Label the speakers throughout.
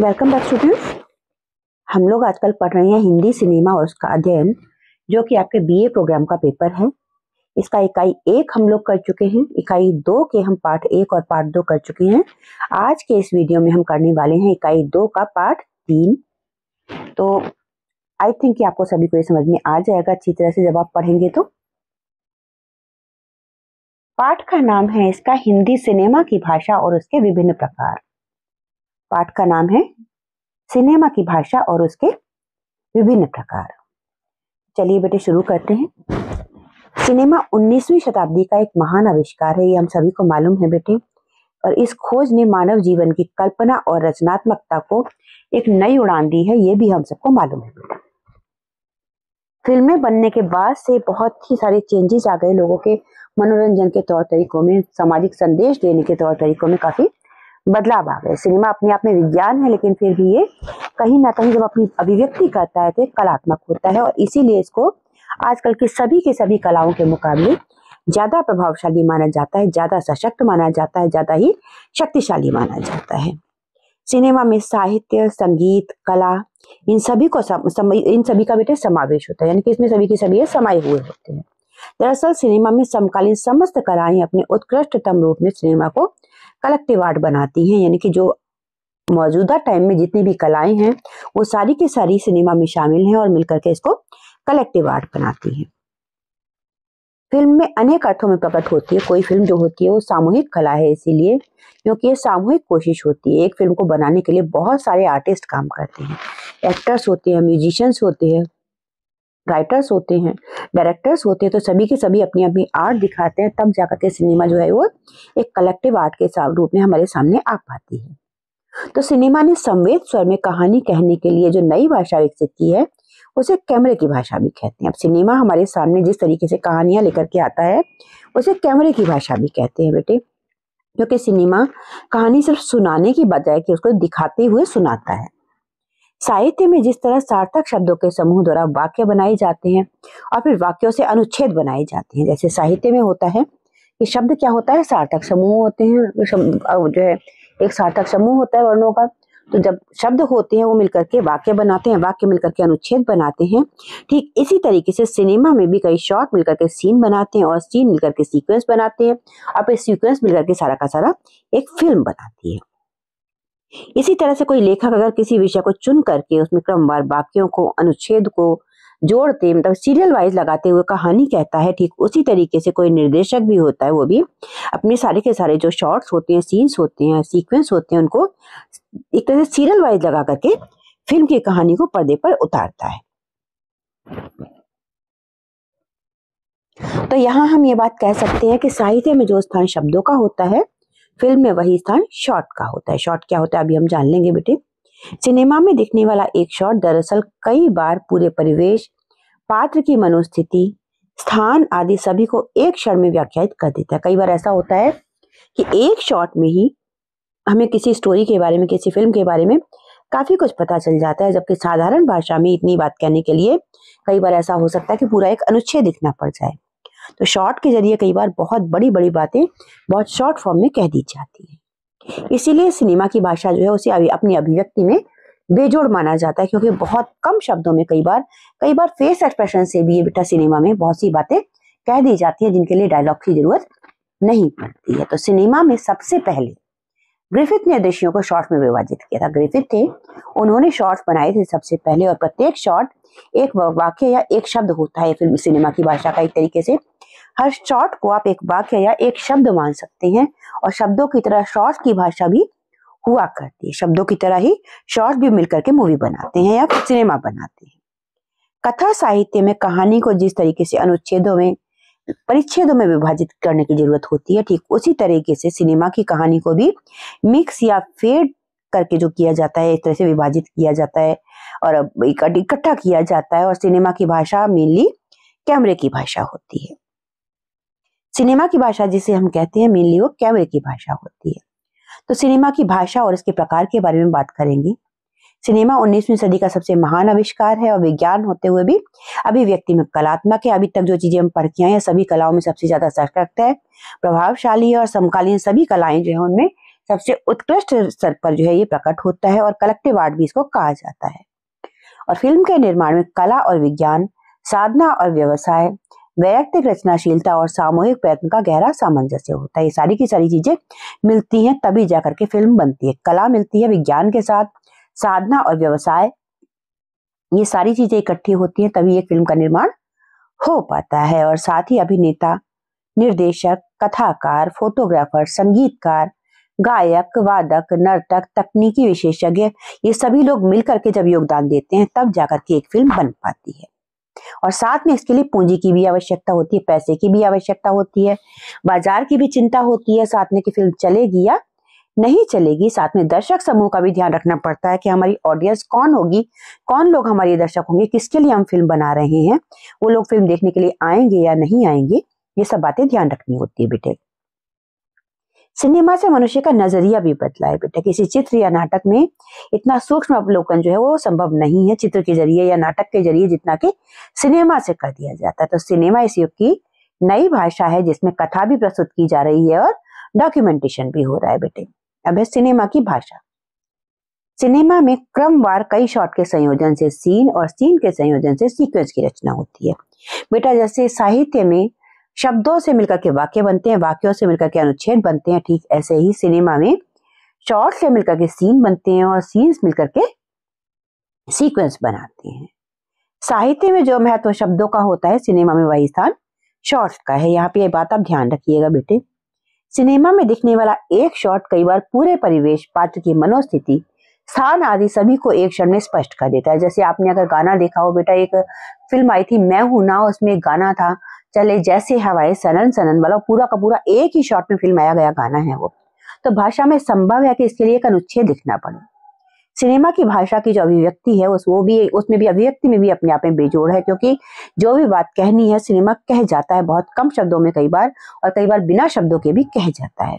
Speaker 1: welcome back students हम लोग आजकल पढ़ रहे हैं हिंदी सिनेमा और उसका अध्ययन जो कि आपके बीए प्रोग्राम का पेपर है इसका इकाई एक हम लोग कर चुके हैं इकाई दो के हम पार्ट एक और पार्ट दो कर चुके हैं आज के इस वीडियो में हम करने वाले हैं इकाई दो का पार्ट तीन तो आई थिंक कि आपको सभी को ये समझ में आ जाएगा अच्छी तरह से जब आप पढ़ेंगे तो पाठ का नाम है इसका हिंदी सिनेमा की भाषा और उसके विभिन्न प्रकार पाठ का नाम है सिनेमा की भाषा और उसके विभिन्न प्रकार चलिए बेटे शुरू करते हैं सिनेमा 19वीं शताब्दी का एक महान आविष्कार है ये हम सभी को मालूम है बेटे और इस खोज ने मानव जीवन की कल्पना और रचनात्मकता को एक नई उड़ान दी है ये भी हम सबको मालूम है फिल्में बनने के बाद से बहुत ही सारे चेंजेस आ गए लोगों के मनोरंजन के तौर तरीकों में सामाजिक संदेश देने के तौर तरीकों में काफी बदलाव आ गए सिनेमा अपने आप में विज्ञान है लेकिन फिर भी ये कहीं ना कहीं जब अपनी अभिव्यक्ति करता है तो कलात्मक होता है और इसीलिए इसको आजकल की सभी के सभी कलाओं के मुकाबले ज्यादा प्रभावशाली माना जाता है ज्यादा सशक्त माना जाता है ज्यादा ही शक्तिशाली माना जाता है सिनेमा में साहित्य संगीत कला इन सभी को सम, सम, इन सभी का बेटे तो समावेश होता है यानी कि इसमें सभी के सभी समाये हुए होते हैं दरअसल सिनेमा में समकालीन समस्त कलाएं अपने उत्कृष्टतम रूप में सिनेमा को कलेक्टिव आर्ट बनाती हैं यानी कि जो मौजूदा टाइम में जितनी भी कलाएं हैं वो सारी की सारी सिनेमा में शामिल हैं और मिलकर के इसको कलेक्टिव आर्ट बनाती हैं फिल्म में अनेक अर्थों में प्रकट होती है कोई फिल्म जो होती है वो सामूहिक कला है इसीलिए क्योंकि ये सामूहिक कोशिश होती है एक फिल्म को बनाने के लिए बहुत सारे आर्टिस्ट काम करते हैं एक्टर्स होते हैं म्यूजिशियंस होते हैं राइटर्स होते हैं डायरेक्टर्स होते हैं तो सभी के सभी अपनी अपनी आर्ट दिखाते हैं तब जाकर के सिनेमा जो है वो एक कलेक्टिव आर्ट के रूप में हमारे सामने आ पाती है तो सिनेमा ने संवेद स्वर में कहानी कहने के लिए जो नई भाषा विकसित की है उसे कैमरे की भाषा भी कहते हैं अब सिनेमा हमारे सामने जिस तरीके से कहानियां लेकर के आता है उसे कैमरे की भाषा भी कहते हैं बेटे क्योंकि सिनेमा कहानी सिर्फ सुनाने की बजाय कि उसको दिखाते हुए सुनाता है साहित्य में जिस तरह सार्थक शब्दों के समूह द्वारा वाक्य बनाए जाते हैं और फिर वाक्यों से अनुच्छेद बनाए जाते हैं जैसे साहित्य में होता है कि शब्द क्या होता है सार्थक समूह होते हैं जो है एक सार्थक समूह होता है वर्णों का तो जब शब्द होते हैं वो मिलकर के वाक्य बनाते हैं वाक्य मिलकर के अनुच्छेद बनाते हैं ठीक इसी तरीके से सिनेमा में भी कई शॉट मिलकर के सीन बनाते हैं और सीन मिलकर के सीक्वेंस बनाते हैं और फिर सीक्वेंस मिलकर के सारा का सारा एक फिल्म बनाती है इसी तरह से कोई लेखक अगर किसी विषय को चुन करके उसमें क्रमवार वाक्यों को अनुच्छेद को जोड़ते मतलब सीरियल वाइज लगाते हुए कहानी कहता है ठीक उसी तरीके से कोई निर्देशक भी होता है वो भी अपने सारे के सारे जो शॉर्ट्स होते हैं सीन्स होते हैं सीक्वेंस होते हैं उनको एक तरह से सीरियल वाइज लगा करके फिल्म की कहानी को पर्दे पर उतारता है तो यहाँ हम ये बात कह सकते हैं कि साहित्य में जो स्थान शब्दों का होता है फिल्म में वही स्थान शॉट का होता है शॉट क्या होता है अभी हम जान लेंगे बेटे सिनेमा में दिखने वाला एक शॉट दरअसल कई बार पूरे परिवेश पात्र की मनोस्थिति स्थान आदि सभी को एक क्षण में व्याख्यात कर देता है कई बार ऐसा होता है कि एक शॉट में ही हमें किसी स्टोरी के बारे में किसी फिल्म के बारे में काफी कुछ पता चल जाता है जबकि साधारण भाषा में इतनी बात कहने के लिए कई बार ऐसा हो सकता है कि पूरा एक अनुच्छेद दिखना पड़ जाए तो शॉर्ट के जरिए कई बार बहुत बड़ी बड़ी बातें बहुत शॉर्ट फॉर्म में कह दी जाती है इसीलिए सिनेमा की भाषा जो है उसे अपनी अभिव्यक्ति में बेजोड़ माना जाता है क्योंकि बहुत कम शब्दों में कई बार कई बार फेस एक्सप्रेशन से भी ये बेटा सिनेमा में बहुत सी बातें कह दी जाती है जिनके लिए डायलॉग की जरूरत नहीं पड़ती है तो सिनेमा में सबसे पहले ग्रिफिथ ने दृश्यों को शॉर्ट में विभाजित किया था ग्रिफिथ थे उन्होंने शॉर्ट बनाए थे सबसे पहले और प्रत्येक शॉर्ट एक वाक्य या एक शब्द होता है फिल्म सिनेमा की भाषा का एक तरीके से हर शॉर्ट को आप एक वाक्य या एक शब्द मान सकते हैं और शब्दों की तरह शॉर्ट की भाषा भी हुआ करती है शब्दों की तरह ही शॉर्ट भी मिलकर के मूवी बनाते हैं या सिनेमा बनाते हैं कथा साहित्य में कहानी को जिस तरीके से अनुच्छेदों में परिच्छेदों में विभाजित करने की जरूरत होती है ठीक उसी तरीके से सिनेमा की कहानी को भी मिक्स या फेड करके जो किया जाता है इस तरह से विभाजित किया जाता है और इकट्ठा किया जाता है और सिनेमा की भाषा मेनली कैमरे की भाषा होती है सिनेमा की भाषा जिसे हम कहते हैं मेनली वो कैमरे की भाषा होती है तो सिनेमा की भाषा और इसके प्रकार के बारे में बात करेंगे सिनेमा 19वीं सदी का सबसे महान आविष्कार है और विज्ञान होते हुए भी अभिव्यक्ति में कलात्मक है अभी तक जो चीजें हम पढ़ के आए हैं सभी कलाओं में सबसे ज्यादा सशक्त है प्रभावशाली है और समकालीन सभी कलाएं जो है उनमें सबसे उत्कृष्ट स्तर पर जो है ये प्रकट होता है और कलेक्टिव आर्ट भी इसको कहा जाता है और फिल्म के निर्माण में कला और विज्ञान साधना और व्यवसाय वैयक्तिक रचनाशीलता और सामूहिक प्रयत्न का गहरा सामंजस्य होता है ये सारी की सारी चीजें मिलती हैं तभी जाकर के फिल्म बनती है कला मिलती है विज्ञान के साथ साधना और व्यवसाय ये सारी चीजें इकट्ठी होती हैं तभी एक फिल्म का निर्माण हो पाता है और साथ ही अभिनेता निर्देशक कथाकार फोटोग्राफर संगीतकार गायक वादक नर्तक तकनीकी विशेषज्ञ ये सभी लोग मिलकर के जब योगदान देते हैं तब जाकर के एक फिल्म बन पाती है और साथ में इसके लिए पूंजी की भी आवश्यकता होती है पैसे की भी आवश्यकता होती है बाजार की भी चिंता होती है साथ में कि फिल्म चलेगी या नहीं चलेगी साथ में दर्शक समूह का भी ध्यान रखना पड़ता है कि हमारी ऑडियंस कौन होगी कौन लोग हमारे दर्शक होंगे किसके लिए हम फिल्म बना रहे हैं वो लोग फिल्म देखने के लिए आएंगे या नहीं आएंगे ये सब बातें ध्यान रखनी होती है बेटे सिनेमा से मनुष्य का नजरिया भी बदला है बेटा किसी चित्र या नाटक में इतना सूक्ष्म अवलोकन जो है वो संभव नहीं है चित्र के जरिए या नाटक के जरिए जितना कि सिनेमा से कर दिया जाता है तो सिनेमा इस युग की नई भाषा है जिसमें कथा भी प्रस्तुत की जा रही है और डॉक्यूमेंटेशन भी हो रहा है बेटे अब है सिनेमा की भाषा सिनेमा में क्रमवार कई शॉट के संयोजन से सीन और सीन के संयोजन से सीक्वेंस की रचना होती है बेटा जैसे साहित्य में शब्दों से मिलकर के वाक्य बनते हैं वाक्यों से मिलकर के अनुच्छेद बनते हैं ठीक ऐसे ही सिनेमा में शॉर्ट से मिलकर के सीन बनते हैं और सीन्स मिलकर के सीक्वेंस बनाते हैं साहित्य में जो महत्व शब्दों का होता है सिनेमा में वही स्थान शॉर्ट का है यहाँ पे ये बात आप ध्यान रखिएगा बेटे सिनेमा में दिखने वाला एक शॉट कई बार पूरे परिवेश पात्र की मनोस्थिति स्थान आदि सभी को एक क्षण में स्पष्ट कर देता है जैसे आपने अगर गाना देखा हो बेटा एक फिल्म आई थी मैं हूं ना उसमें एक गाना था चले जैसे हवाएं सनन सनन वाला पूरा का पूरा एक ही शॉट में फिल्माया गया गाना है वो तो भाषा में संभव है कि इसके लिए एक अनुच्छेद दिखना पड़े सिनेमा की भाषा की जो अभिव्यक्ति है उस वो भी उसमें भी अभिव्यक्ति में भी अपने आप में बेजोड़ है क्योंकि जो भी बात कहनी है सिनेमा कह जाता है बहुत कम शब्दों में कई बार और कई बार बिना शब्दों के भी कह जाता है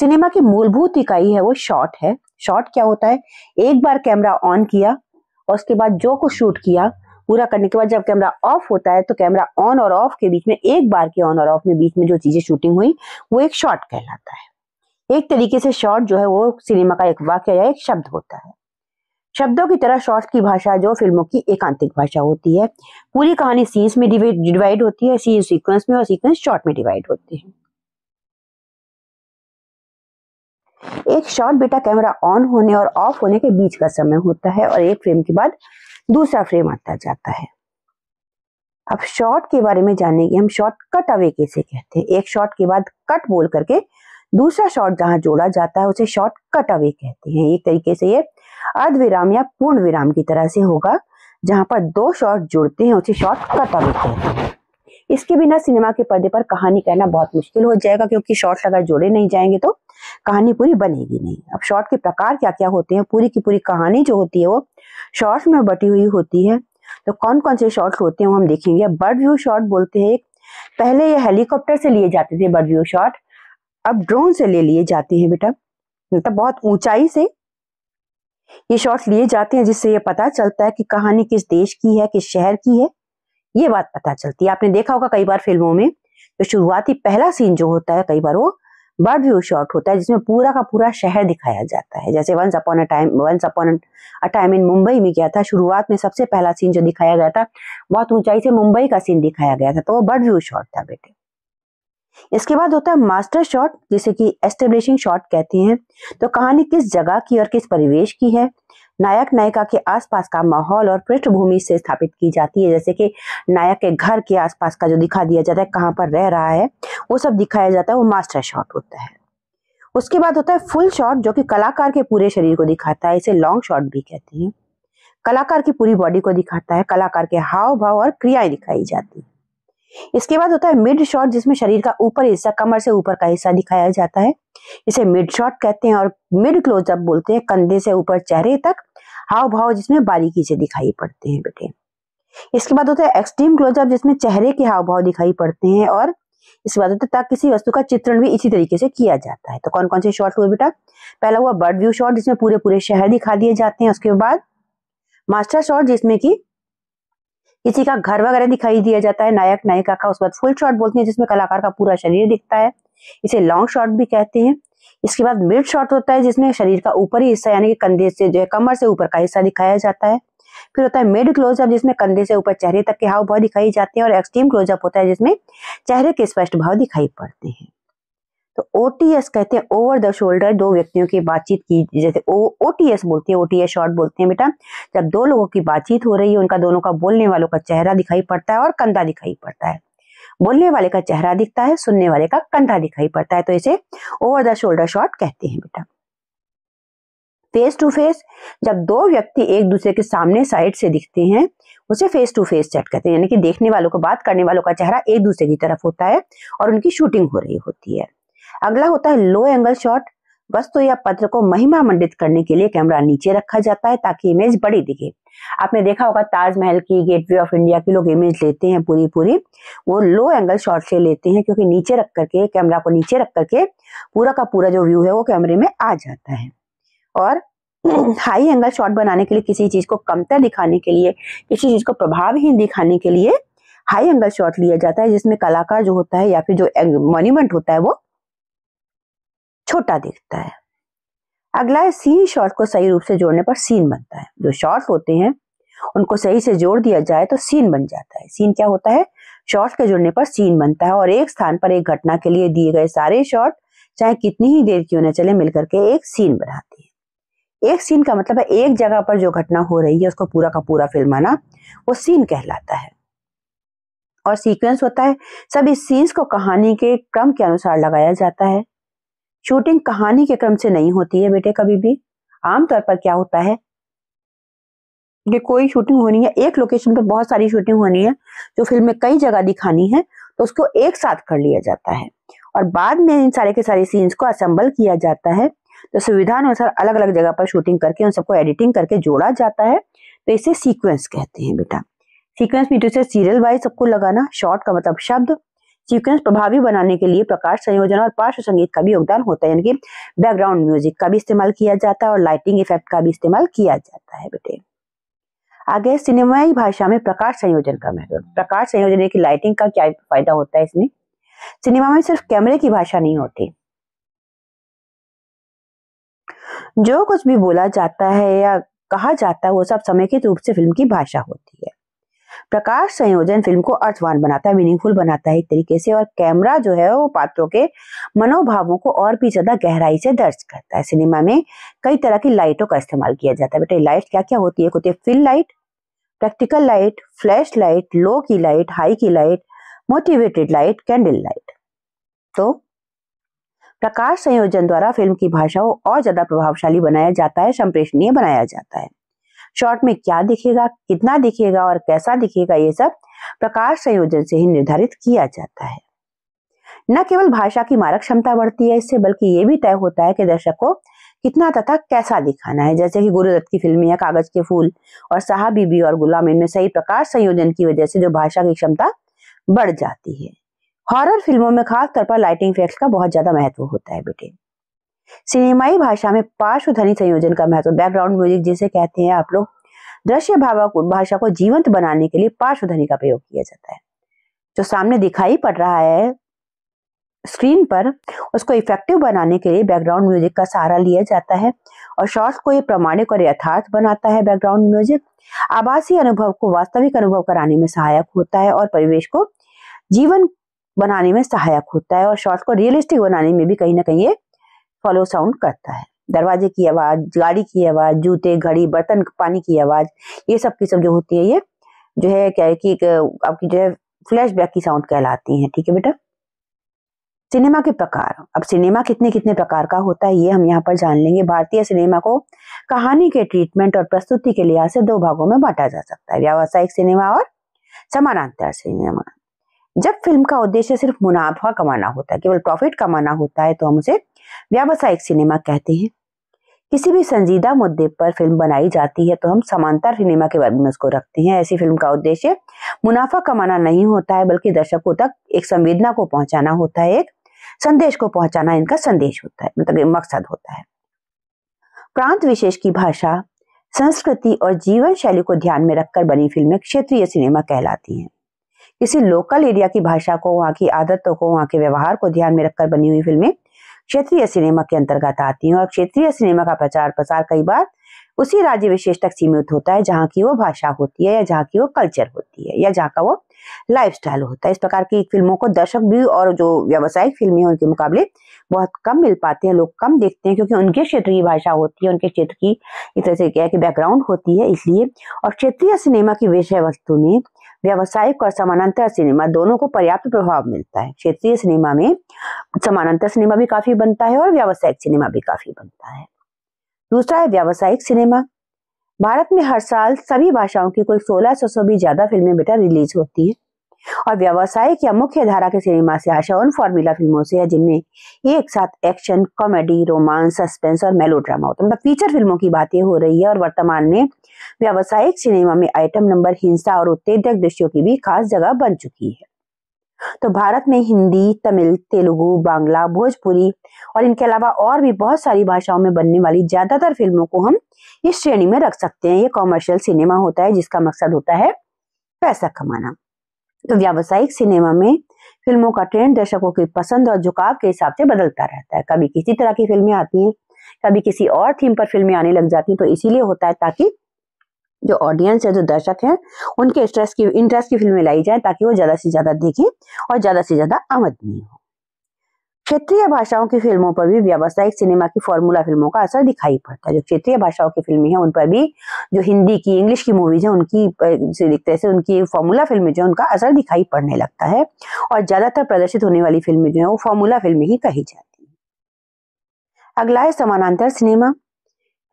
Speaker 1: सिनेमा की मूलभूत इकाई है वो शॉट है शॉट क्या होता है एक बार कैमरा ऑन किया और उसके बाद जो कुछ शूट किया पूरा करने के बाद जब कैमरा ऑफ होता है तो कैमरा ऑन और ऑफ के बीच में एक बार के ऑन और ऑफ में बीच में जो चीजें शूटिंग हुई वो एक शॉट कहलाता है एक तरीके से शॉट जो है वो सिनेमा का एक वाक्य या एक शब्द होता है शब्दों की तरह शॉर्ट की भाषा जो फिल्मों की एकांतिक भाषा होती है पूरी कहानी सीन्स में डिवाइड होती है सीन सीक्वेंस में और सीक्वेंस शॉर्ट में डिवाइड होते हैं एक शॉट बेटा कैमरा ऑन होने और ऑफ होने के बीच का समय होता है और एक फ्रेम के बाद दूसरा फ्रेम आता जाता है अब शॉर्ट के बारे में जानेंगे हम शॉर्ट कट अवे कैसे कहते हैं एक शॉर्ट के बाद कट बोल करके दूसरा शॉर्ट जहां जोड़ा जाता है उसे शॉर्ट कट अवे कहते हैं एक तरीके से ये अर्धविराम या पूर्ण विराम की तरह से होगा जहां पर दो शॉर्ट जुड़ते हैं उसे शॉर्ट कट अवे कहते हैं इसके बिना सिनेमा के पर्दे पर कहानी कहना बहुत मुश्किल हो जाएगा क्योंकि शॉर्ट अगर जोड़े नहीं जाएंगे तो कहानी पूरी बनेगी नहीं अब शॉर्ट के प्रकार क्या क्या होते हैं पूरी की पूरी कहानी जो होती है वो शॉर्ट्स में बटी हुई होती है तो कौन कौन से शॉर्ट होते हैं वो हम देखेंगे बर्ड व्यू शॉर्ट बोलते हैं पहले ये हेलीकॉप्टर से लिए जाते थे बर्ड व्यू शॉर्ट अब ड्रोन से ले लिए जाते हैं बेटा मतलब बहुत ऊंचाई से ये शॉर्ट लिए जाते हैं जिससे ये पता चलता है कि कहानी किस देश की है किस शहर की है ये बात पता चलती है आपने देखा होगा कई बार फिल्मों में तो शुरुआती पहला सीन जो होता है कई बार वो बर्ड व्यू शॉट होता है जिसमें पूरा का पूरा शहर दिखाया जाता है जैसे once upon a time once upon a time in Mumbai में क्या था शुरुआत में सबसे पहला सीन जो दिखाया गया था बहुत ऊंचाई से मुंबई का सीन दिखाया गया था तो वो बर्ड व्यू शॉट था बेटे इसके बाद होता है मास्टर शॉट जिसे कि एस्टेब्लिशिंग शॉट कहते हैं तो कहानी किस जगह की और किस परिवेश की है नायक नायिका के आसपास का माहौल और पृष्ठभूमि से स्थापित की जाती है जैसे कि नायक के घर के आसपास का जो दिखा दिया जाता है कहाँ पर रह रहा है वो सब दिखाया जाता है वो मास्टर शॉट होता है उसके बाद होता है फुल शॉट जो कि कलाकार के पूरे शरीर को दिखाता है इसे लॉन्ग शॉट भी कहते हैं कलाकार की पूरी बॉडी को दिखाता है कलाकार के हाव भाव और क्रियाएं दिखाई जाती है इसके बाद होता है मिड शॉट जिसमें शरीर का ऊपर हिस्सा कमर से ऊपर का हिस्सा दिखाया जाता है इसे मिड शॉट कहते हैं और मिड क्लोजअप बोलते हैं कंधे से ऊपर चेहरे तक हाव भाव जिसमें बारीकी से दिखाई पड़ते हैं बेटे इसके बाद होता है एक्सट्रीम क्लोजअप जिसमें चेहरे के हाव भाव दिखाई पड़ते हैं और इसके बाद होता है तक किसी वस्तु का चित्रण भी इसी तरीके से किया जाता है तो कौन कौन से शॉर्ट हुए बेटा पहला हुआ बर्ड व्यू शॉर्ट जिसमें पूरे पूरे शहर दिखा दिए जाते हैं उसके बाद मास्टर शॉर्ट जिसमें की किसी का घर वगैरह दिखाई दिया जाता है नायक नायिका का उसके बाद फुल शॉर्ट बोलते हैं जिसमें कलाकार का पूरा शरीर दिखता है इसे लॉन्ग शॉर्ट भी कहते हैं इसके बाद मिड शॉट होता है जिसमें शरीर का ऊपरी हिस्सा यानी कि कंधे से जो है कमर से ऊपर का हिस्सा दिखाया जाता है फिर होता है मिड क्लोजअप जिसमें कंधे से ऊपर चेहरे तक के हाव भाव दिखाई जाते हैं और एक्सट्रीम क्लोजअप होता है जिसमें चेहरे के स्पष्ट भाव दिखाई पड़ते हैं तो ओटीएस कहते हैं ओवर द शोल्डर दो व्यक्तियों की बातचीत की जैसे ओ ओटीएस बोलते हैं ओटीएस शॉर्ट बोलते हैं बेटा जब दो लोगों की बातचीत हो रही है उनका दोनों का बोलने वालों का चेहरा दिखाई पड़ता है और कंधा दिखाई पड़ता है बोलने वाले का चेहरा दिखता है सुनने वाले का कंधा दिखाई पड़ता है तो इसे ओवर द शोल्डर शॉट कहते हैं बेटा फेस टू फेस जब दो व्यक्ति एक दूसरे के सामने साइड से दिखते हैं उसे फेस टू फेस चैट कहते हैं यानी कि देखने वालों को बात करने वालों का चेहरा एक दूसरे की तरफ होता है और उनकी शूटिंग हो रही होती है अगला होता है लो एंगल शॉट वस्तु तो या पत्र को महिमा मंडित करने के लिए कैमरा नीचे रखा जाता है ताकि इमेज बड़ी दिखे आपने देखा होगा ताजमहल की गेटवे ऑफ इंडिया की लोग इमेज लेते हैं पूरी पूरी वो लो एंगल शॉट से लेते हैं क्योंकि नीचे रख करके कैमरा को नीचे रख करके पूरा का पूरा जो व्यू है वो कैमरे में आ जाता है और हाई एंगल शॉट बनाने के लिए किसी चीज को कमतर दिखाने के लिए किसी चीज को प्रभावहीन दिखाने के लिए हाई एंगल शॉट लिया जाता है जिसमें कलाकार जो होता है या फिर जो मॉन्यूमेंट होता है वो छोटा दिखता है अगला है सीन शॉर्ट को सही रूप से जोड़ने पर सीन बनता है जो शॉर्ट होते हैं उनको सही से जोड़ दिया जाए तो सीन बन जाता है सीन क्या होता है शॉर्ट के जुड़ने पर सीन बनता है और एक स्थान पर एक घटना के लिए दिए गए सारे शॉर्ट चाहे कितनी ही देर क्यों न चले मिलकर के एक सीन बनाती है एक सीन का मतलब है एक जगह पर जो घटना हो रही है उसको पूरा का पूरा फिल्माना वो सीन कहलाता है और सीक्वेंस होता है सभी सीन्स को कहानी के क्रम के अनुसार लगाया जाता है शूटिंग कहानी के क्रम से नहीं होती है बेटे कभी भी आमतौर पर क्या होता है कि कोई शूटिंग होनी है एक लोकेशन पर बहुत सारी शूटिंग होनी है जो फिल्म में कई जगह दिखानी है तो उसको एक साथ कर लिया जाता है और बाद में इन सारे के सारे सीन्स को असेंबल किया जाता है तो सुविधा अनुसार अलग अलग जगह पर शूटिंग करके उन सबको एडिटिंग करके जोड़ा जाता है तो इसे सीक्वेंस कहते हैं बेटा सीक्वेंस मीटर से सीरियल वाइज सबको लगाना शॉर्ट का मतलब शब्द सीक्वेंस प्रभावी बनाने के लिए प्रकाश संयोजन और पार्श्व संगीत का भी योगदान होता है यानी कि बैकग्राउंड म्यूजिक का भी इस्तेमाल किया जाता है और लाइटिंग इफेक्ट का भी इस्तेमाल किया जाता है बेटे आगे सिनेमाई भाषा में प्रकाश संयोजन का महत्व प्रकाश संयोजन की लाइटिंग का क्या फायदा होता है इसमें सिनेमा में सिर्फ कैमरे की भाषा नहीं होती जो कुछ भी बोला जाता है या कहा जाता है वो सब समेकित रूप से फिल्म की भाषा होती है प्रकाश संयोजन फिल्म को अर्थवान बनाता है मीनिंगफुल बनाता है एक तरीके से और कैमरा जो है वो पात्रों के मनोभावों को और भी ज्यादा गहराई से दर्ज करता है सिनेमा में कई तरह की लाइटों का इस्तेमाल किया जाता है बेटा लाइट क्या क्या होती है होती है fill light practical light flash light low key light high key light motivated light candle light तो प्रकाश संयोजन द्वारा फिल्म की भाषा को और ज्यादा प्रभावशाली बनाया जाता है संप्रेषणीय बनाया जाता है शॉर्ट में क्या दिखेगा कितना दिखेगा और कैसा दिखेगा ये सब प्रकाश संयोजन से ही निर्धारित किया जाता है न केवल भाषा की मारक क्षमता बढ़ती है इससे बल्कि ये भी तय होता है कि दर्शक को कितना तथा कैसा दिखाना है जैसे कि गुरुदत्त की फिल्म या कागज के फूल और साहब बीबी और गुलाम इनमें सही प्रकाश संयोजन की वजह से जो भाषा की क्षमता बढ़ जाती है हॉरर फिल्मों में खासतौर पर लाइटिंग इफेक्ट का बहुत ज्यादा महत्व होता है बेटे सिनेमाई भाषा में पार्श्व ध्वनि संयोजन का महत्व बैकग्राउंड म्यूजिक जिसे कहते हैं आप लोग दृश्य को भाषा को जीवंत बनाने के लिए पार्श्व ध्वनि का प्रयोग किया जाता है जो सामने दिखाई पड़ रहा है स्क्रीन पर उसको इफेक्टिव बनाने के लिए बैकग्राउंड म्यूजिक का सहारा लिया जाता है और शॉर्ट्स को ये प्रमाणिक और यथार्थ बनाता है बैकग्राउंड म्यूजिक आभासी अनुभव को वास्तविक अनुभव कराने में सहायक होता है और परिवेश को जीवन बनाने में सहायक होता है और शॉर्ट्स को रियलिस्टिक बनाने में भी कहीं ना कहीं ये फॉलो साउंड करता है दरवाजे की आवाज गाड़ी की आवाज जूते घड़ी बर्तन पानी की आवाज ये सब की सब जो होती है ये जो है क्या है कि आपकी जो है बैक की साउंड कहलाती है ठीक है बेटा सिनेमा के प्रकार अब सिनेमा कितने कितने प्रकार का होता है ये हम यहाँ पर जान लेंगे भारतीय सिनेमा को कहानी के ट्रीटमेंट और प्रस्तुति के लिहाज से दो भागों में बांटा जा सकता है व्यावसायिक सिनेमा और समानांतर सिनेमा जब फिल्म का उद्देश्य सिर्फ मुनाफा कमाना होता है केवल प्रॉफिट कमाना होता है तो हम उसे व्यावसायिक सिनेमा कहते हैं किसी भी संजीदा मुद्दे पर फिल्म बनाई जाती है तो हम समांतर सिनेमा के वर्ग में उसको रखते हैं ऐसी फिल्म का उद्देश्य मुनाफा कमाना नहीं होता है बल्कि दर्शकों तक एक संवेदना को पहुंचाना होता है एक संदेश को पहुंचाना इनका संदेश होता है मतलब मकसद होता है प्रांत विशेष की भाषा संस्कृति और जीवन शैली को ध्यान में रखकर बनी फिल्में क्षेत्रीय सिनेमा कहलाती हैं किसी लोकल एरिया की भाषा को वहाँ की आदतों को वहाँ के व्यवहार को ध्यान में रखकर बनी हुई फिल्में क्षेत्रीय सिनेमा के अंतर्गत आती हैं और क्षेत्रीय सिनेमा का प्रचार प्रसार कई बार उसी राज्य विशेष तक सीमित होता है जहाँ की वो भाषा होती है या जहाँ की वो कल्चर होती है या जहाँ का वो लाइफस्टाइल होता है इस प्रकार की फिल्मों को दर्शक भी और जो व्यावसायिक फिल्में हैं उनके मुकाबले बहुत कम मिल पाते हैं लोग कम देखते हैं क्योंकि उनके क्षेत्र की भाषा होती है उनके क्षेत्र की इस तरह से क्या है कि बैकग्राउंड होती है इसलिए और क्षेत्रीय सिनेमा की विषय वस्तु में व्यावसायिक और समानांतर सिनेमा दोनों को पर्याप्त प्रभाव मिलता है क्षेत्रीय सिनेमा में समानांतर सिनेमा भी काफी बनता है और व्यावसायिक सिनेमा भी काफी बनता है दूसरा है व्यावसायिक सिनेमा भारत में हर साल सभी भाषाओं की कुल सोलह सौ से भी ज्यादा फिल्में बेटा रिलीज होती है और व्यावसायिक या मुख्य धारा के सिनेमा से आशा उन फॉर्मूला फिल्मों से है जिनमें एक साथ एक्शन कॉमेडी रोमांस सस्पेंस और मेलो ड्रामा होता है मतलब फीचर फिल्मों की बातें हो रही है और वर्तमान में व्यावसायिक सिनेमा में आइटम नंबर हिंसा और उत्तेजक दृश्यों की भी खास जगह बन चुकी है तो भारत में हिंदी तमिल तेलुगु बांग्ला भोजपुरी और इनके अलावा और भी बहुत सारी भाषाओं में बनने वाली ज्यादातर फिल्मों को हम इस श्रेणी में रख सकते हैं ये कॉमर्शियल सिनेमा होता है जिसका मकसद होता है पैसा कमाना तो व्यावसायिक सिनेमा में फिल्मों का ट्रेंड दर्शकों की पसंद और झुकाव के हिसाब से बदलता रहता है कभी किसी तरह की फिल्में आती हैं कभी किसी और थीम पर फिल्में आने लग जाती हैं तो इसीलिए होता है ताकि जो ऑडियंस है जो दर्शक हैं उनके इंटरेस्ट की इंटरेस्ट की फिल्में लाई जाए ताकि वो ज़्यादा से ज़्यादा देखें और ज़्यादा से ज़्यादा आमदनी हो क्षेत्रीय भाषाओं की फिल्मों पर भी व्यावसायिक सिनेमा की फॉर्मूला फिल्मों का असर दिखाई पड़ता है जो क्षेत्रीय भाषाओं की फिल्में हैं उन पर भी जो हिंदी की इंग्लिश की मूवीज हैं उनकी दिखते से उनकी फॉर्मूला फिल्में जो है उनका असर दिखाई पड़ने लगता है और ज्यादातर प्रदर्शित होने वाली फिल्में जो है वो फॉर्मूला फिल्में ही कही जाती है अगला है समानांतर सिनेमा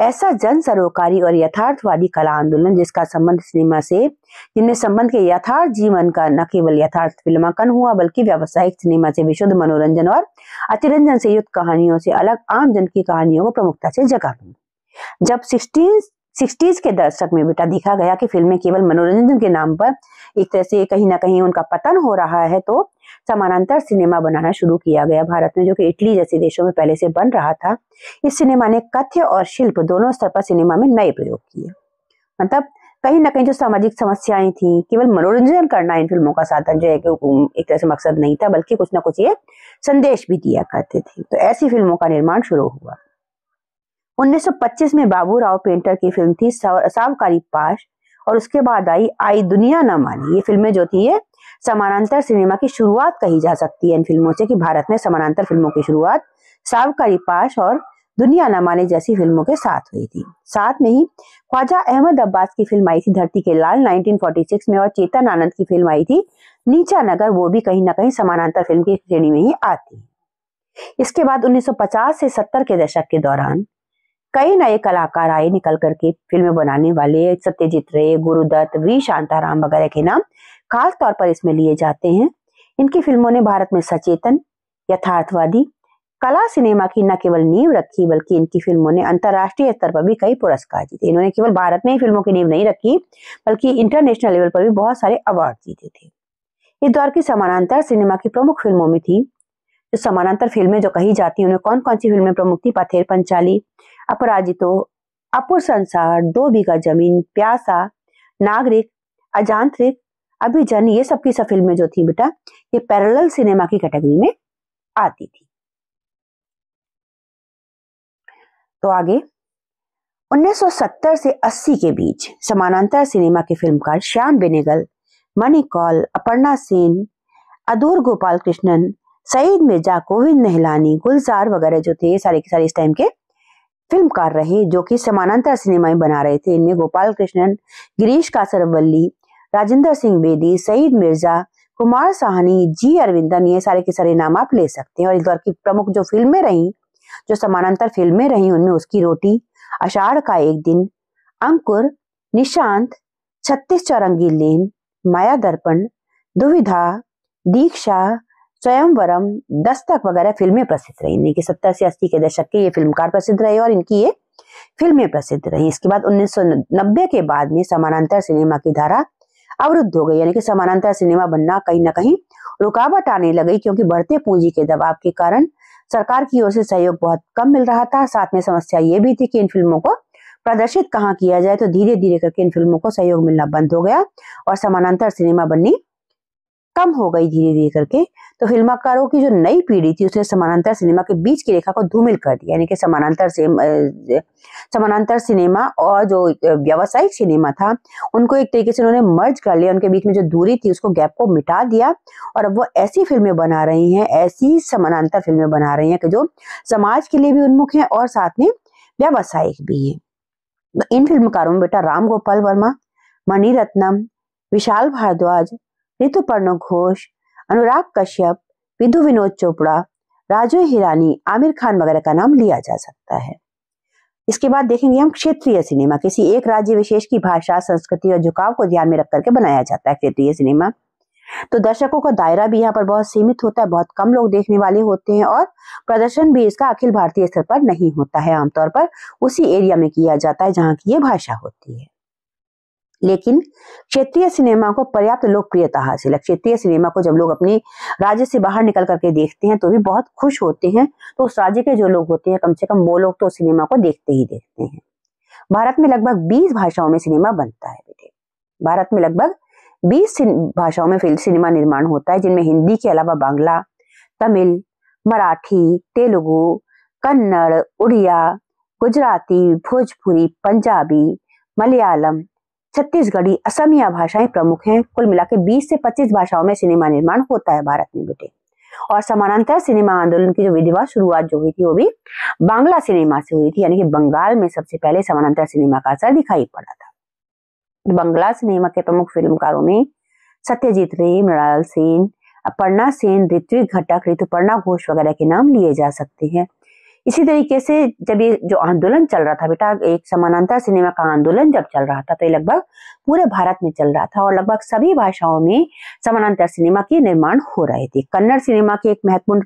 Speaker 1: ऐसा जन सरोकारी और यथार्थवादी कला आंदोलन जिसका संबंध सिनेमा से जिनमें संबंध के यथार्थ जीवन का न केवल यथार्थ फिल्मांकन हुआ बल्कि व्यावसायिक सिनेमा से विशुद्ध मनोरंजन और अतिरंजन से युक्त कहानियों से अलग आम जन की कहानियों को प्रमुखता से जगह मिली जब सिक्सटीन सिक्सटीज के दशक में बेटा देखा गया कि फिल्में केवल मनोरंजन के नाम पर एक तरह से कहीं ना कहीं उनका पतन हो रहा है तो समानांतर सिनेमा बनाना शुरू किया गया भारत में जो कि इटली जैसे देशों में पहले से बन रहा था इस सिनेमा ने कथ्य और शिल्प दोनों स्तर पर सिनेमा में नए प्रयोग किए मतलब कहीं ना कहीं जो सामाजिक समस्याएं थी केवल मनोरंजन करना इन फिल्मों का साधन जो है कि एक तरह से मकसद नहीं था बल्कि कुछ ना कुछ ये संदेश भी दिया करते थे तो ऐसी फिल्मों का निर्माण शुरू हुआ 1925 में बाबू राव पेंटर की फिल्म थी सावकारी पाश और उसके बाद आई आई दुनिया ना मानी ये फिल्में जो थी ये समानांतर सिनेमा की शुरुआत कही जा सकती है इन फिल्मों से कि भारत में समानांतर फिल्मों की शुरुआत सावकारी पाश और दुनिया न माने जैसी फिल्मों के साथ हुई थी साथ में ही ख्वाजा अहमद अब्बास की फिल्म आई थी धरती के लाल 1946 में और चेतन आनंद की फिल्म आई थी नीचा नगर वो भी कहीं ना कहीं समानांतर फिल्म की श्रेणी में ही आती इसके बाद 1950 से 70 के दशक के दौरान कई नए कलाकार आए निकल करके फिल्में बनाने वाले सत्यजीत रे गुरुदत्त वी शांताराम वगैरह के नाम खास तौर पर इसमें लिए जाते हैं इनकी फिल्मों ने भारत में सचेतन यथार्थवादी कला सिनेमा की न केवल नींव रखी बल्कि इनकी फिल्मों ने अंतर्राष्ट्रीय स्तर पर भी कई पुरस्कार जीते इन्होंने केवल भारत में ही फिल्मों की नींव नहीं रखी बल्कि इंटरनेशनल लेवल पर भी बहुत सारे अवार्ड जीते थे इस दौर की समानांतर सिनेमा की प्रमुख फिल्मों में थी जो समानांतर फिल्में जो कही जाती है उन्हें कौन कौन सी फिल्में प्रमुख थी पथेर पंचाली अपराजितो अपुर संसार दो बीघा जमीन प्यासा नागरिक अजांत्रिक अभी जन ये सबकी सब फिल्में जो थी बेटा ये पैरेलल सिनेमा की कैटेगरी में आती थी तो आगे 1970 से 80 के बीच समानांतर सिनेमा के फिल्मकार श्याम बेनेगल मणिकौल अपर्णा सेन अदूर गोपाल कृष्णन सईद मिर्जा कोविंद नहलानी गुलजार वगैरह जो थे ये सारे के सारे इस टाइम के फिल्मकार रहे जो कि समानांतर सिनेमा में बना रहे थे इनमें गोपाल कृष्णन गिरीश कासरवल्ली राजेंद्र सिंह बेदी सईद मिर्जा कुमार साहनी जी अरविंदन ये सारे के सारे नाम आप ले सकते हैं और इस दौर की प्रमुख जो फिल्में रही जो समानांतर फिल्में रही उनमें उसकी रोटी अषाढ़ का एक दिन अंकुर निशांत छत्तीस चौरंगी लेन माया दर्पण दुविधा दीक्षा स्वयंवरम दस्तक वगैरह फिल्में प्रसिद्ध रही इनकी सत्तर से अस्सी के दशक के ये फिल्मकार प्रसिद्ध रहे और इनकी ये फिल्में प्रसिद्ध रही इसके बाद 1990 के बाद में समानांतर सिनेमा की धारा अवरुद्ध हो गई यानी कि समानांतर सिनेमा बनना कहीं ना कहीं रुकावट आने लगी क्योंकि बढ़ते पूंजी के दबाव के कारण सरकार की ओर से सहयोग बहुत कम मिल रहा था साथ में समस्या ये भी थी कि इन फिल्मों को प्रदर्शित कहाँ किया जाए तो धीरे धीरे करके इन फिल्मों को सहयोग मिलना बंद हो गया और समानांतर सिनेमा बननी कम हो गई धीरे धीरे करके तो फिल्माकारों की जो नई पीढ़ी थी उसने समानांतर सिनेमा के बीच की रेखा को धूमिल कर दिया यानी कि समानांतर समानांतर सिनेमा और जो व्यावसायिक सिनेमा था उनको एक तरीके से उन्होंने मर्ज कर लिया उनके बीच में जो दूरी थी उसको गैप को मिटा दिया और अब वो ऐसी फिल्में बना रही हैं ऐसी समानांतर फिल्में बना रही हैं कि जो समाज के लिए भी उन्मुख हैं और साथ में व्यावसायिक भी हैं तो इन फिल्मकारों में बेटा राम गोपाल वर्मा मणिरत्नम विशाल भारद्वाज ऋतुपर्ण घोष अनुराग कश्यप विधु विनोद चोपड़ा राजू हिरानी आमिर खान वगैरह का नाम लिया जा सकता है इसके बाद देखेंगे हम क्षेत्रीय सिनेमा किसी एक राज्य विशेष की भाषा संस्कृति और झुकाव को ध्यान में रख करके बनाया जाता है क्षेत्रीय सिनेमा तो दर्शकों का दायरा भी यहाँ पर बहुत सीमित होता है बहुत कम लोग देखने वाले होते हैं और प्रदर्शन भी इसका अखिल भारतीय स्तर पर नहीं होता है आमतौर पर उसी एरिया में किया जाता है जहाँ की ये भाषा होती है लेकिन क्षेत्रीय सिनेमा को पर्याप्त लोकप्रियता हासिल है क्षेत्रीय सिनेमा को जब लोग अपने राज्य से बाहर निकल करके देखते हैं तो भी बहुत खुश होते हैं तो उस राज्य के जो लोग होते हैं कम से कम वो लोग तो सिनेमा को देखते ही देखते हैं भारत में लगभग 20 भाषाओं में सिनेमा बनता है बेटे भारत में लगभग 20 भाषाओं में फिल्म सिनेमा निर्माण होता है जिनमें हिंदी के अलावा बांग्ला तमिल मराठी तेलुगु कन्नड़ उड़िया गुजराती भोजपुरी पंजाबी मलयालम छत्तीसगढ़ी असमिया भाषाएं प्रमुख हैं कुल मिला के बीस से पच्चीस भाषाओं में सिनेमा निर्माण होता है भारत में बेटे और समानांतर सिनेमा आंदोलन की जो विधिवत शुरुआत जो हुई थी वो भी बांग्ला सिनेमा से हुई थी यानी कि बंगाल में सबसे पहले समानांतर सिनेमा का असर दिखाई पड़ा था बंगला सिनेमा के प्रमुख फिल्मकारों में सत्यजीत रे मृणाल सेन अपर्णा सेन ऋत्विक घटक ऋतुपर्णा घोष वगैरह के नाम लिए जा सकते हैं इसी तरीके से जब ये जो आंदोलन चल रहा था बेटा एक समानांतर सिनेमा का आंदोलन जब चल रहा था तो ये लगभग पूरे भारत में चल रहा था और लगभग सभी भाषाओं में समानांतर सिनेमा के निर्माण हो रहे थे कन्नड़ सिनेमा के एक महत्वपूर्ण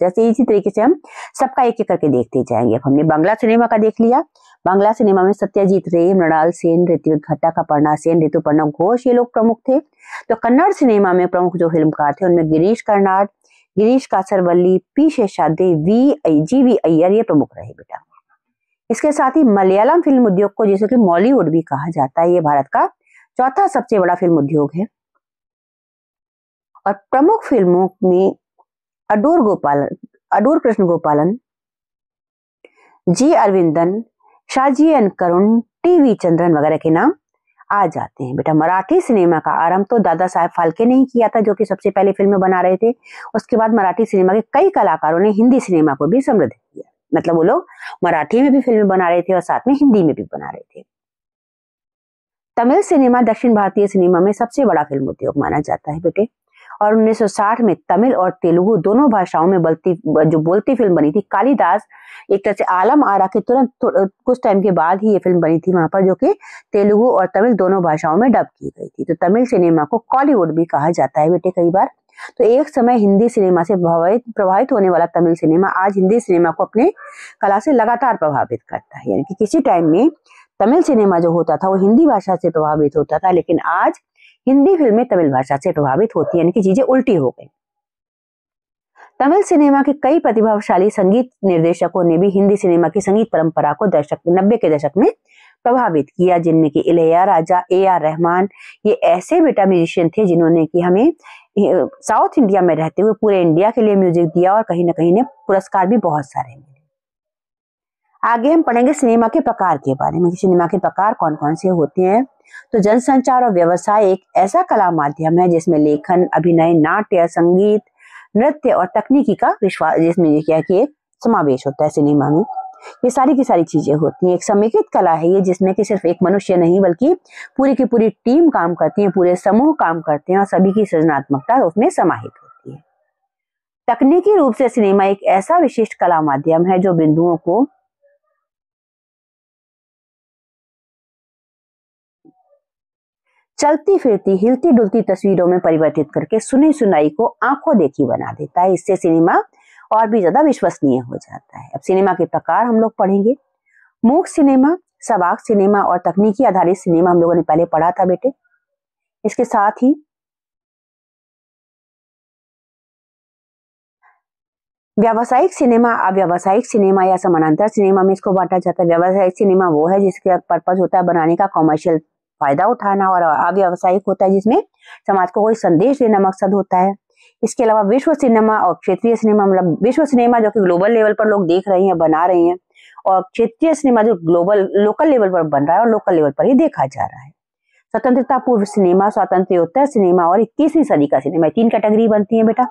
Speaker 1: जैसे इसी तरीके से हम सबका एक एक करके देखते जाएंगे हमने बांग्ला सिनेमा का देख लिया बांग्ला सिनेमा में सत्याजीत रे मृणाल सेन ऋतिक घट्टा का पढ़ना सेन ऋतु पर्णव घोष ये लोग प्रमुख थे तो कन्नड़ सिनेमा में प्रमुख जो फिल्मकार थे उनमें Girish Karnad Girish Kasaravalli P Sheshadri V G V Iyer ये प्रमुख रहे बेटा इसके साथ ही मलयालम फिल्म उद्योग को जिसे कि मॉलीवुड भी कहा जाता है ये भारत का चौथा सबसे बड़ा फिल्म उद्योग है और प्रमुख फिल्मों में अडूर गोपालन Adoor Krishna Gopalan G Aravindan Shaji N Karun T V Chandran वगैरह के नाम आ जाते हैं बेटा मराठी सिनेमा का आरंभ तो दादा साहब फाल्के ने ही किया था जो कि सबसे पहले फिल्में बना रहे थे उसके बाद मराठी सिनेमा के कई कलाकारों ने हिंदी सिनेमा को भी समृद्ध किया मतलब वो लोग मराठी में भी फिल्में बना रहे थे और साथ में हिंदी में भी बना रहे थे तमिल सिनेमा दक्षिण भारतीय सिनेमा में सबसे बड़ा फिल्म उद्योग माना जाता है बेटे और 1960 में तमिल और तेलुगु दोनों भाषाओं में बलती जो बोलती फिल्म बनी थी कालिदास एक तरह से आलम आरा के तुरंत तो, कुछ टाइम के बाद ही ये फिल्म बनी थी वहां पर जो कि तेलुगु और तमिल दोनों भाषाओं में डब की गई थी तो तमिल सिनेमा को कॉलीवुड भी कहा जाता है बेटे कई बार तो एक समय हिंदी सिनेमा से प्रभावित प्रभावित होने वाला तमिल सिनेमा आज हिंदी सिनेमा को अपने कला से लगातार प्रभावित करता है यानी कि किसी टाइम में तमिल सिनेमा जो होता था वो हिंदी भाषा से प्रभावित होता था लेकिन आज हिंदी फिल्में तमिल भाषा से प्रभावित होती यानी कि चीजें उल्टी हो गई तमिल सिनेमा के कई प्रतिभाशाली संगीत निर्देशकों ने भी हिंदी सिनेमा की संगीत परंपरा को दशक नब्बे के दशक में प्रभावित किया जिनमें की इलेया राजा ए आर रहमान ये ऐसे बेटा म्यूजिशियन थे जिन्होंने कि हमें साउथ इंडिया में रहते हुए पूरे इंडिया के लिए म्यूजिक दिया और कहीं ना कहीं ने पुरस्कार भी बहुत सारे मिले आगे हम पढ़ेंगे सिनेमा के प्रकार के बारे में सिनेमा के प्रकार कौन कौन से होते हैं तो जनसंचार और व्यवसाय एक ऐसा कला माध्यम है जिसमें लेखन अभिनय नाट्य संगीत नृत्य और तकनीकी का विश्वास जिसमें क्या कि एक समावेश होता है सिनेमा में ये सारी की सारी चीजें होती हैं एक समेकित कला है ये जिसमें कि सिर्फ एक मनुष्य नहीं बल्कि पूरी की पूरी टीम काम करती है पूरे समूह काम करते हैं और सभी की सृजनात्मकता उसमें समाहित होती है तकनीकी रूप से सिनेमा एक ऐसा विशिष्ट कला माध्यम है जो बिंदुओं को चलती फिरती हिलती डुलती तस्वीरों में परिवर्तित करके सुनी सुनाई को आंखों देखी बना देता है इससे सिनेमा और भी ज्यादा विश्वसनीय हो जाता है अब सिनेमा के प्रकार हम लोग पढ़ेंगे मूक सिनेमा सबाक सिनेमा और तकनीकी आधारित सिनेमा हम लोगों ने पहले पढ़ा था बेटे इसके साथ ही व्यावसायिक सिनेमा अव्यावसायिक सिनेमा या समानांतर सिनेमा में इसको बांटा जाता है व्यावसायिक सिनेमा वो है जिसका पर्पज होता है बनाने का कॉमर्शियल फायदा उठाना और अव्यावसायिक होता है जिसमें समाज को कोई संदेश देना मकसद होता है इसके अलावा विश्व सिनेमा और क्षेत्रीय सिनेमा मतलब विश्व सिनेमा जो कि ग्लोबल लेवल पर लोग देख रहे हैं बना रहे हैं और क्षेत्रीय सिनेमा जो ग्लोबल लोकल लेवल पर बन रहा है और लोकल लेवल पर ही देखा जा रहा है स्वतंत्रता पूर्व सिनेमा स्वतंत्रोत्तर सिनेमा और इक्कीसवीं सदी का सिनेमा तीन कैटेगरी बनती है बेटा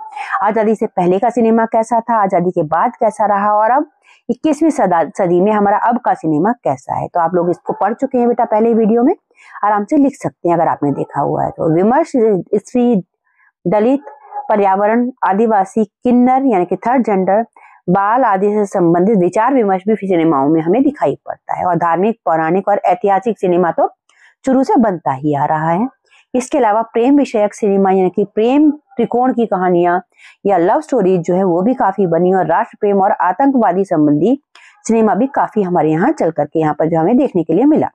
Speaker 1: आजादी से पहले का सिनेमा कैसा था आजादी के बाद कैसा रहा और अब इक्कीसवीं सदी में हमारा अब का सिनेमा कैसा है तो आप लोग इसको पढ़ चुके हैं बेटा पहले वीडियो में आराम से लिख सकते हैं अगर आपने देखा हुआ है तो विमर्श स्त्री दलित पर्यावरण आदिवासी किन्नर यानी कि थर्ड जेंडर बाल आदि से संबंधित विचार विमर्श भी सिनेमाओं में हमें दिखाई पड़ता है और धार्मिक पौराणिक और ऐतिहासिक सिनेमा तो शुरू से बनता ही आ रहा है इसके अलावा प्रेम विषयक सिनेमा यानी कि प्रेम त्रिकोण की कहानियां या लव स्टोरीज जो है वो भी काफी बनी और राष्ट्र प्रेम और आतंकवादी संबंधी सिनेमा भी काफी हमारे यहाँ चल करके यहाँ पर जो हमें देखने के लिए मिला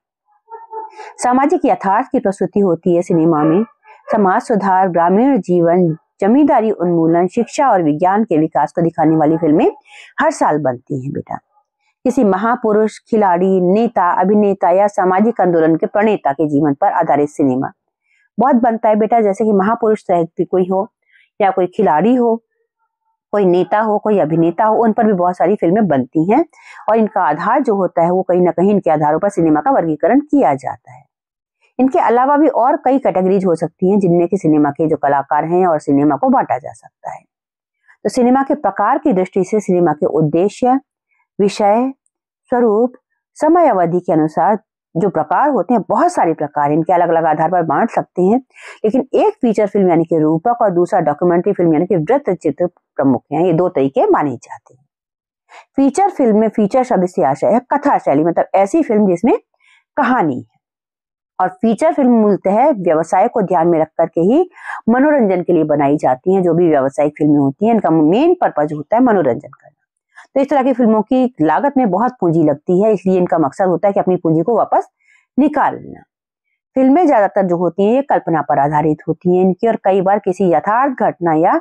Speaker 1: सामाजिक यथार्थ की प्रस्तुति होती है सिनेमा में समाज सुधार ग्रामीण जीवन जमींदारी उन्मूलन शिक्षा और विज्ञान के विकास को दिखाने वाली फिल्में हर साल बनती हैं बेटा किसी महापुरुष खिलाड़ी नेता अभिनेता या सामाजिक आंदोलन के प्रणेता के जीवन पर आधारित सिनेमा बहुत बनता है बेटा जैसे कि महापुरुष साहित्य कोई हो या कोई खिलाड़ी हो कोई नेता हो कोई अभिनेता हो उन पर भी बहुत सारी फिल्में बनती हैं और इनका आधार जो होता है वो कहीं ना कहीं इनके आधारों पर सिनेमा का वर्गीकरण किया जाता है इनके अलावा भी और कई कैटेगरीज हो सकती हैं जिनमें कि सिनेमा के जो कलाकार हैं और सिनेमा को बांटा जा सकता है तो सिनेमा के प्रकार की दृष्टि से सिनेमा के उद्देश्य विषय स्वरूप समय अवधि के अनुसार जो प्रकार होते हैं बहुत सारे प्रकार इनके अलग अलग आधार पर बांट सकते हैं लेकिन एक फीचर फिल्म यानी कि रूपक और दूसरा डॉक्यूमेंट्री फिल्म यानी कि वृत्त चित्र प्रमुख हैं ये दो तरीके माने जाते हैं फीचर फिल्म में फीचर शब्द से आशय है कथा शैली मतलब ऐसी फिल्म जिसमें कहानी है और फीचर फिल्म मूलतः व्यवसाय को ध्यान में रख करके ही मनोरंजन के लिए बनाई जाती है जो भी व्यावसायिक फिल्में होती हैं इनका मेन पर्पज होता है मनोरंजन का तो इस तरह की फिल्मों की लागत में बहुत पूंजी लगती है इसलिए इनका मकसद होता है कि अपनी पूंजी को वापस निकालना फिल्में ज्यादातर जो होती हैं ये कल्पना पर आधारित होती हैं इनकी और कई बार किसी यथार्थ घटना या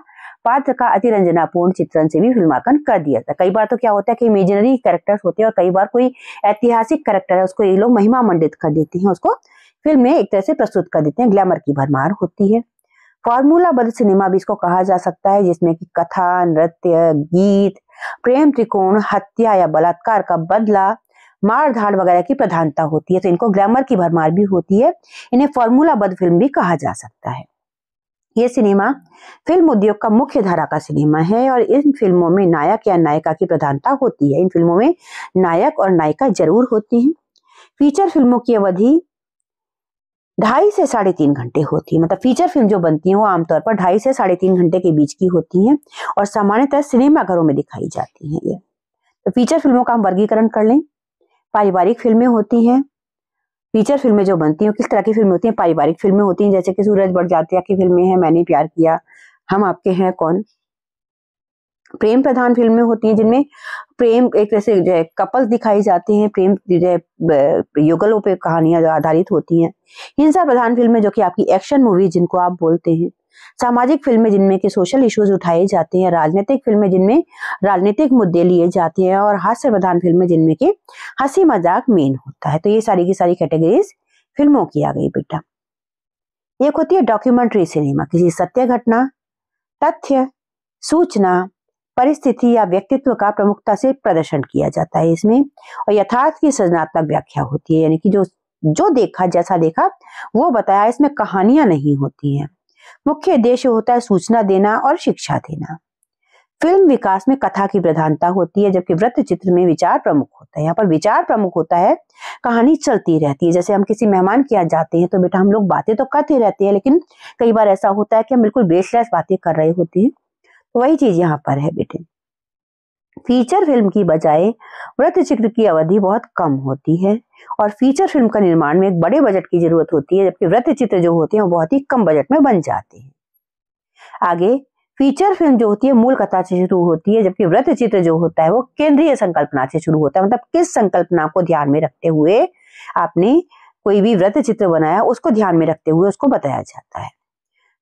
Speaker 1: पात्र का अतिरंजनापूर्ण चित्रण से भी फिल्मांकन कर दिया जाता है कई बार तो क्या होता है कि इमेजिनरी कैरेक्टर्स होते हैं और कई बार कोई ऐतिहासिक कैरेक्टर है उसको ये लोग महिमा मंडित कर देते हैं उसको फिल्म में एक तरह से प्रस्तुत कर देते हैं ग्लैमर की भरमार होती है फॉर्मूला सिनेमा भी इसको कहा जा सकता है जिसमें कि कथा नृत्य गीत प्रेम त्रिकोण हत्या या बलात्कार का बदला मार मारधाड़ वगैरह की प्रधानता होती है तो इनको ग्लैमर की भरमार भी होती है इन्हें फॉर्मूला बद फिल्म भी कहा जा सकता है ये सिनेमा फिल्म उद्योग का मुख्य धारा का सिनेमा है और इन फिल्मों में नायक या नायिका की प्रधानता होती है इन फिल्मों में नायक और नायिका जरूर होती है फीचर फिल्मों की अवधि ढाई से साढ़े तीन घंटे होती है मतलब फीचर फिल्म जो बनती है वो आमतौर पर ढाई से साढ़े तीन घंटे के बीच की होती है और सामान्यतः सिनेमाघरों में दिखाई जाती है ये तो फीचर फिल्मों का हम वर्गीकरण कर लें पारिवारिक फिल्में होती हैं फीचर फिल्में जो बनती हैं किस तरह की फिल्में होती हैं पारिवारिक फिल्में होती हैं जैसे कि सूरज बड़ जातिया की फिल्में हैं मैंने प्यार किया हम आपके हैं कौन प्रेम प्रधान फिल्में होती हैं जिनमें प्रेम एक तरह से जो है कपल्स दिखाई जाते हैं प्रेम जो है युगलों पर कहानियां जो आधारित होती हैं हिंसा प्रधान फिल्में जो कि आपकी एक्शन मूवीज जिनको आप बोलते हैं सामाजिक फिल्में जिनमें के सोशल इश्यूज उठाए जाते हैं राजनीतिक फिल्में जिनमें राजनीतिक मुद्दे लिए जाते हैं और हास्य प्रधान फिल्में जिनमें के हंसी मजाक मेन होता है तो ये सारी की सारी कैटेगरीज फिल्मों की आ गई बेटा एक होती है डॉक्यूमेंट्री सिनेमा किसी सत्य घटना तथ्य सूचना परिस्थिति या व्यक्तित्व का प्रमुखता से प्रदर्शन किया जाता है इसमें और यथार्थ की सृजनात्मक व्याख्या होती है यानी कि जो जो देखा जैसा देखा वो बताया इसमें कहानियां नहीं होती हैं मुख्य उद्देश्य होता है सूचना देना और शिक्षा देना फिल्म विकास में कथा की प्रधानता होती है जबकि वृत्त चित्र में विचार प्रमुख होता है यहाँ पर विचार प्रमुख होता है कहानी चलती रहती है जैसे हम किसी मेहमान के यहाँ जाते हैं तो बेटा हम लोग बातें तो करते रहते हैं लेकिन कई बार ऐसा होता है कि हम बिल्कुल बेसलेस बातें कर रहे होते हैं वही चीज यहाँ पर है बेटे फीचर फिल्म की बजाय चित्र की अवधि बहुत कम होती है और फीचर फिल्म का निर्माण में एक बड़े बजट की जरूरत होती है जबकि चित्र जो होते हैं वो बहुत ही कम बजट में बन जाते हैं आगे फीचर फिल्म जो होती है मूल कथा से शुरू होती है जबकि चित्र जो होता है वो केंद्रीय संकल्पना से शुरू होता है मतलब किस संकल्पना को ध्यान में रखते हुए आपने कोई भी चित्र बनाया उसको ध्यान में रखते हुए उसको बताया जाता है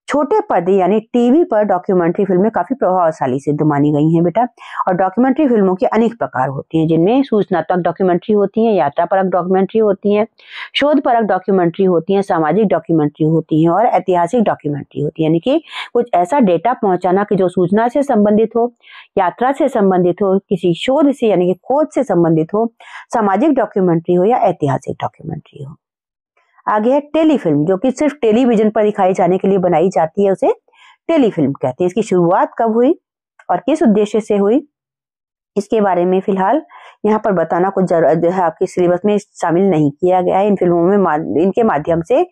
Speaker 1: छोटे पर्दे यानी टीवी पर डॉक्यूमेंट्री फिल्में काफी प्रभावशाली सिद्ध मानी गई हैं बेटा और डॉक्यूमेंट्री फिल्मों के अनेक प्रकार होती हैं जिनमें सूचनात्मक डॉक्यूमेंट्री होती हैं यात्रा परक डॉक्यूमेंट्री होती हैं शोध परक डॉक्यूमेंट्री होती हैं सामाजिक डॉक्यूमेंट्री होती है और ऐतिहासिक डॉक्यूमेंट्री होती है यानी कि कुछ ऐसा डेटा पहुंचाना कि जो सूचना से संबंधित हो यात्रा से संबंधित हो किसी शोध से यानी कि खोज से संबंधित हो सामाजिक डॉक्यूमेंट्री हो या ऐतिहासिक डॉक्यूमेंट्री हो आगे है टेलीफिल्म जो कि सिर्फ टेलीविजन पर दिखाई जाने के लिए बनाई जाती है उसे टेलीफिल्म कहते हैं इसकी शुरुआत कब हुई और किस उद्देश्य से हुई इसके बारे में फिलहाल यहाँ पर बताना कुछ जो है आपके सिलेबस में शामिल नहीं किया गया है इन फिल्मों में इनके माध्यम से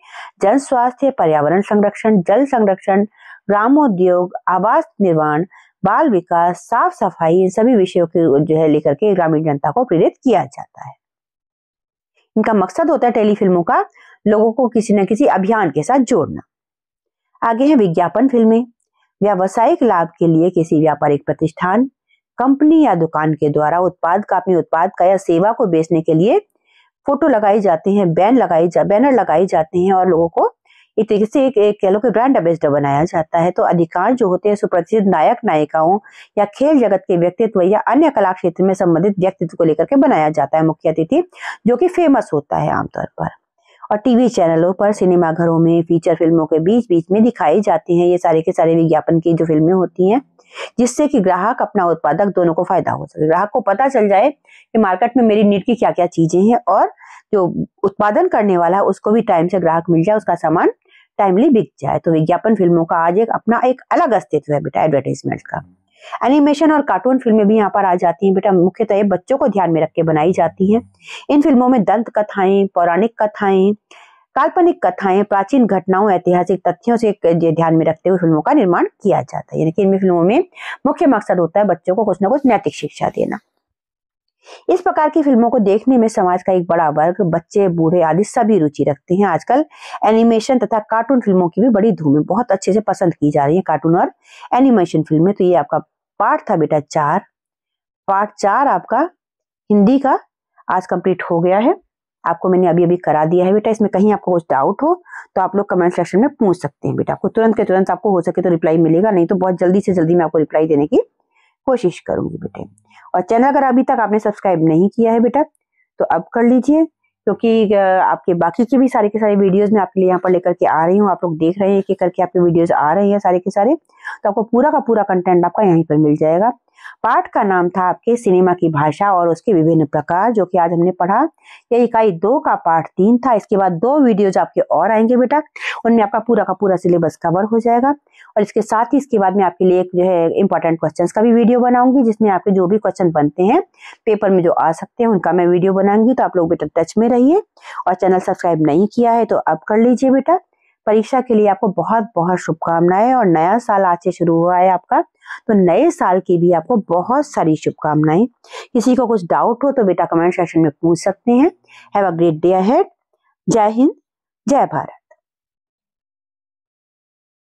Speaker 1: जन स्वास्थ्य पर्यावरण संरक्षण जल संरक्षण ग्रामोद्योग आवास निर्माण बाल विकास साफ सफाई इन सभी विषयों के जो है लेकर के ग्रामीण जनता को प्रेरित किया जाता है इनका मकसद होता है टेलीफिल्मों का लोगों को किसी न किसी अभियान के साथ जोड़ना आगे है विज्ञापन फिल्में व्यावसायिक लाभ के लिए किसी व्यापारिक प्रतिष्ठान कंपनी या दुकान के द्वारा उत्पाद का अपने उत्पाद का या सेवा को बेचने के लिए फोटो लगाए जाते हैं बैन लगाई जा बैनर लगाए जाते हैं और लोगों को एक तरीके से एक एक कह लो कि ब्रांड एम्बेसडर बनाया जाता है तो अधिकांश जो होते हैं सुप्रसिद्ध नायक नायिकाओं या खेल जगत के व्यक्तित्व या अन्य कला क्षेत्र में संबंधित व्यक्तित्व को लेकर के बनाया जाता है मुख्य अतिथि जो कि फेमस होता है आमतौर पर और टीवी चैनलों पर सिनेमाघरों में फीचर फिल्मों के बीच बीच में दिखाई जाती हैं ये सारे के सारे विज्ञापन की जो फिल्में होती हैं जिससे कि ग्राहक अपना उत्पादक दोनों को फायदा हो सके ग्राहक को पता चल जाए कि मार्केट में मेरी नीड की क्या क्या चीजें हैं और जो उत्पादन करने वाला है उसको भी टाइम से ग्राहक मिल जाए उसका सामान टाइमली बिक जाए तो विज्ञापन फिल्मों का आज एक अपना एक अलग अस्तित्व है बेटा एडवर्टाइजमेंट का एनिमेशन और कार्टून फिल्में भी यहाँ पर आ जाती हैं बेटा मुख्यतः तो बच्चों को ध्यान में रख के बनाई जाती हैं इन फिल्मों में दंत कथाएं पौराणिक कथाएं काल्पनिक कथाएं प्राचीन घटनाओं ऐतिहासिक तथ्यों से ध्यान में रखते हुए फिल्मों का निर्माण किया जाता है यानी कि इनमें फिल्मों में मुख्य मकसद होता है बच्चों को कुछ ना कुछ नैतिक शिक्षा देना इस प्रकार की फिल्मों को देखने में समाज का एक बड़ा वर्ग बच्चे बूढ़े आदि सभी रुचि रखते हैं आजकल एनिमेशन तथा कार्टून फिल्मों की भी बड़ी धूम है बहुत अच्छे से पसंद की जा रही है कार्टून और एनिमेशन फिल्में तो ये आपका पार्ट था बेटा चार पार्ट चार आपका हिंदी का आज कंप्लीट हो गया है आपको मैंने अभी अभी करा दिया है बेटा इसमें कहीं आपको कुछ डाउट हो तो आप लोग कमेंट सेक्शन में पूछ सकते हैं बेटा आपको तुरंत के तुरंत आपको हो सके तो रिप्लाई मिलेगा नहीं तो बहुत जल्दी से जल्दी मैं आपको रिप्लाई देने की कोशिश करूंगी बेटे और चैनल अगर अभी तक आपने सब्सक्राइब नहीं किया है बेटा तो अब कर लीजिए क्योंकि आपके बाकी के भी सारे के सारे वीडियोस मैं आपके लिए यहाँ पर लेकर के आ रही हूँ आप लोग देख रहे हैं कि करके आपके वीडियोस आ रहे हैं सारे के सारे तो आपको पूरा का पूरा कंटेंट आपका यहीं पर मिल जाएगा पाठ का नाम था आपके सिनेमा की भाषा और उसके विभिन्न प्रकार जो कि आज हमने पढ़ा यह इकाई दो का पाठ तीन था इसके बाद दो वीडियोज आपके और आएंगे बेटा उनमें आपका पूरा का पूरा सिलेबस कवर हो जाएगा और इसके साथ ही इसके बाद में आपके लिए एक जो है इंपॉर्टेंट क्वेश्चन का भी वीडियो बनाऊंगी जिसमें आपके जो भी क्वेश्चन बनते हैं पेपर में जो आ सकते हैं उनका मैं वीडियो बनाऊंगी तो आप लोग बेटा टच में रहिए और चैनल सब्सक्राइब नहीं किया है तो अब कर लीजिए बेटा परीक्षा के लिए आपको बहुत बहुत शुभकामनाएं और नया साल आज से शुरू हुआ है आपका तो नए साल की भी आपको बहुत सारी शुभकामनाएं किसी को कुछ डाउट हो तो बेटा कमेंट सेक्शन में पूछ सकते हैं have a great day ahead Jai Hind जय भारत